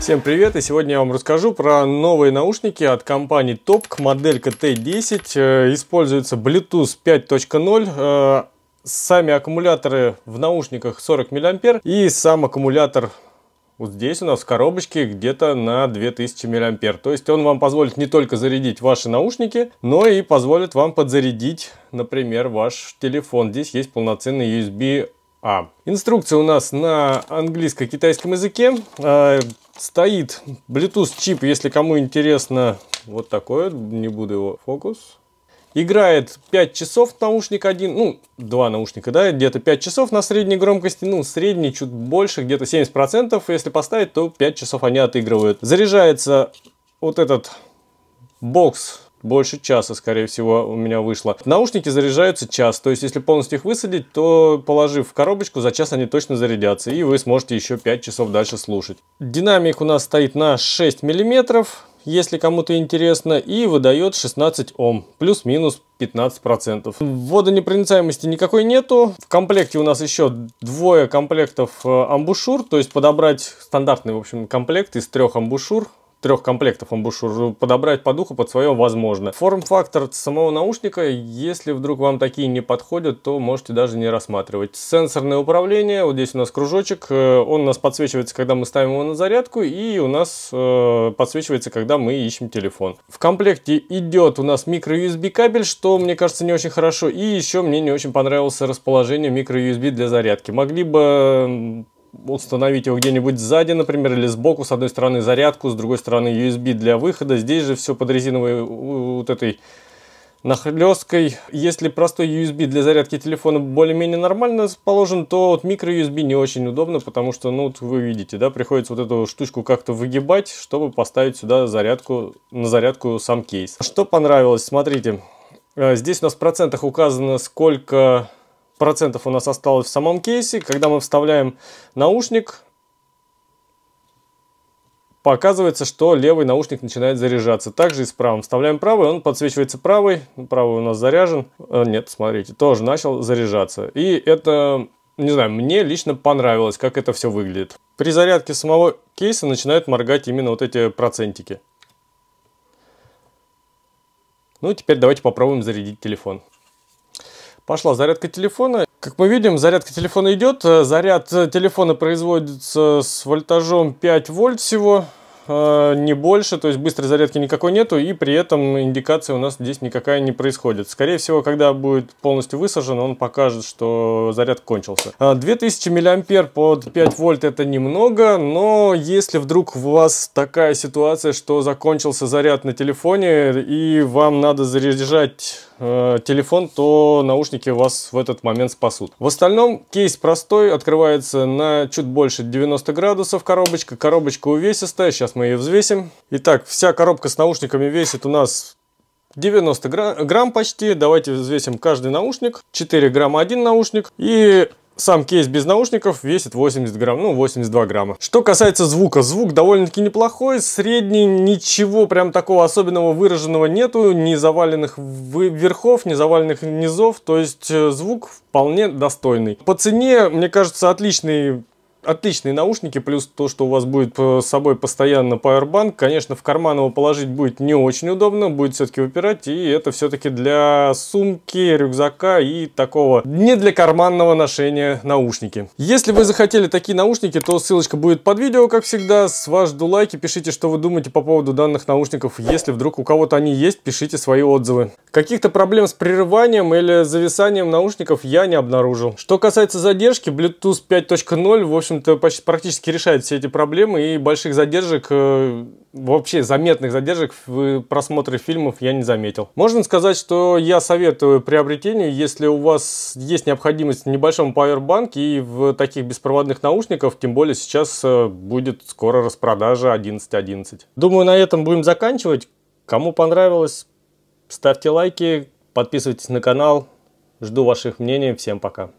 Всем привет! И сегодня я вам расскажу про новые наушники от компании Topk моделька T10. Э, используется Bluetooth 5.0. Э, сами аккумуляторы в наушниках 40 мА и сам аккумулятор вот здесь у нас в коробочке где-то на 2000 мА. То есть он вам позволит не только зарядить ваши наушники, но и позволит вам подзарядить, например, ваш телефон. Здесь есть полноценный USB а. Инструкция у нас на английско-китайском языке. Э, стоит Bluetooth чип, если кому интересно, вот такой, не буду его фокус. Играет 5 часов наушник один, ну, два наушника, да, где-то 5 часов на средней громкости, ну, средний чуть больше, где-то 70%, если поставить, то 5 часов они отыгрывают. Заряжается вот этот бокс больше часа, скорее всего, у меня вышло. Наушники заряжаются час, то есть если полностью их высадить, то положив в коробочку, за час они точно зарядятся, и вы сможете еще 5 часов дальше слушать. Динамик у нас стоит на 6 мм, если кому-то интересно, и выдает 16 Ом, плюс-минус 15%. Водонепроницаемости никакой нету. В комплекте у нас еще двое комплектов э, амбушюр, то есть подобрать стандартный, в общем, комплект из трех амбушюр трех комплектов он амбушюр подобрать по духу под свое возможно. Форм-фактор самого наушника, если вдруг вам такие не подходят, то можете даже не рассматривать. Сенсорное управление, вот здесь у нас кружочек, э, он у нас подсвечивается, когда мы ставим его на зарядку, и у нас э, подсвечивается, когда мы ищем телефон. В комплекте идет у нас микро-USB кабель, что мне кажется не очень хорошо, и еще мне не очень понравилось расположение микро-USB для зарядки. Могли бы установить его где-нибудь сзади, например, или сбоку, с одной стороны зарядку, с другой стороны USB для выхода. Здесь же все под резиновой вот этой нахлесткой. Если простой USB для зарядки телефона более-менее нормально расположен, то вот микро-USB не очень удобно, потому что, ну, вот вы видите, да, приходится вот эту штучку как-то выгибать, чтобы поставить сюда зарядку, на зарядку сам кейс. Что понравилось, смотрите, э, здесь у нас в процентах указано, сколько процентов у нас осталось в самом кейсе. Когда мы вставляем наушник, показывается, что левый наушник начинает заряжаться. Также и с правым. Вставляем правый, он подсвечивается правый. Правый у нас заряжен. Э, нет, смотрите, тоже начал заряжаться. И это, не знаю, мне лично понравилось, как это все выглядит. При зарядке самого кейса начинают моргать именно вот эти процентики. Ну, теперь давайте попробуем зарядить телефон пошла зарядка телефона. Как мы видим, зарядка телефона идет. Э, заряд э, телефона производится с вольтажом 5 вольт всего, э, не больше, то есть быстрой зарядки никакой нету, и при этом индикация у нас здесь никакая не происходит. Скорее всего, когда будет полностью высажен, он покажет, что заряд кончился. 2000 мА под 5 вольт это немного, но если вдруг у вас такая ситуация, что закончился заряд на телефоне, и вам надо заряжать э, телефон, то наушники вас в этот момент спасут. В остальном кейс простой, открывается на чуть больше 90 градусов коробочка. Коробочка увесистая, сейчас мы ее взвесим. Итак, вся коробка с наушниками весит у нас 90 грамм, грамм почти. Давайте взвесим каждый наушник. 4 грамма один наушник. И сам кейс без наушников весит 80 грамм, ну 82 грамма. Что касается звука, звук довольно-таки неплохой, средний, ничего прям такого особенного выраженного нету, ни заваленных верхов, ни заваленных низов, то есть э, звук вполне достойный. По цене, мне кажется, отличный отличные наушники, плюс то, что у вас будет э, с собой постоянно Powerbank, конечно, в карман его положить будет не очень удобно, будет все-таки выпирать, и это все-таки для сумки, рюкзака и такого, не для карманного ношения наушники. Если вы захотели такие наушники, то ссылочка будет под видео, как всегда, с вас жду лайки, пишите, что вы думаете по поводу данных наушников, если вдруг у кого-то они есть, пишите свои отзывы. Каких-то проблем с прерыванием или зависанием наушников я не обнаружил. Что касается задержки, Bluetooth 5.0, в общем, общем-то, почти, практически решает все эти проблемы, и больших задержек, э, вообще заметных задержек в просмотре фильмов я не заметил. Можно сказать, что я советую приобретение, если у вас есть необходимость в небольшом пауэрбанке и в таких беспроводных наушников, тем более сейчас э, будет скоро распродажа 11.11. Думаю, на этом будем заканчивать. Кому понравилось, ставьте лайки, подписывайтесь на канал. Жду ваших мнений. Всем пока.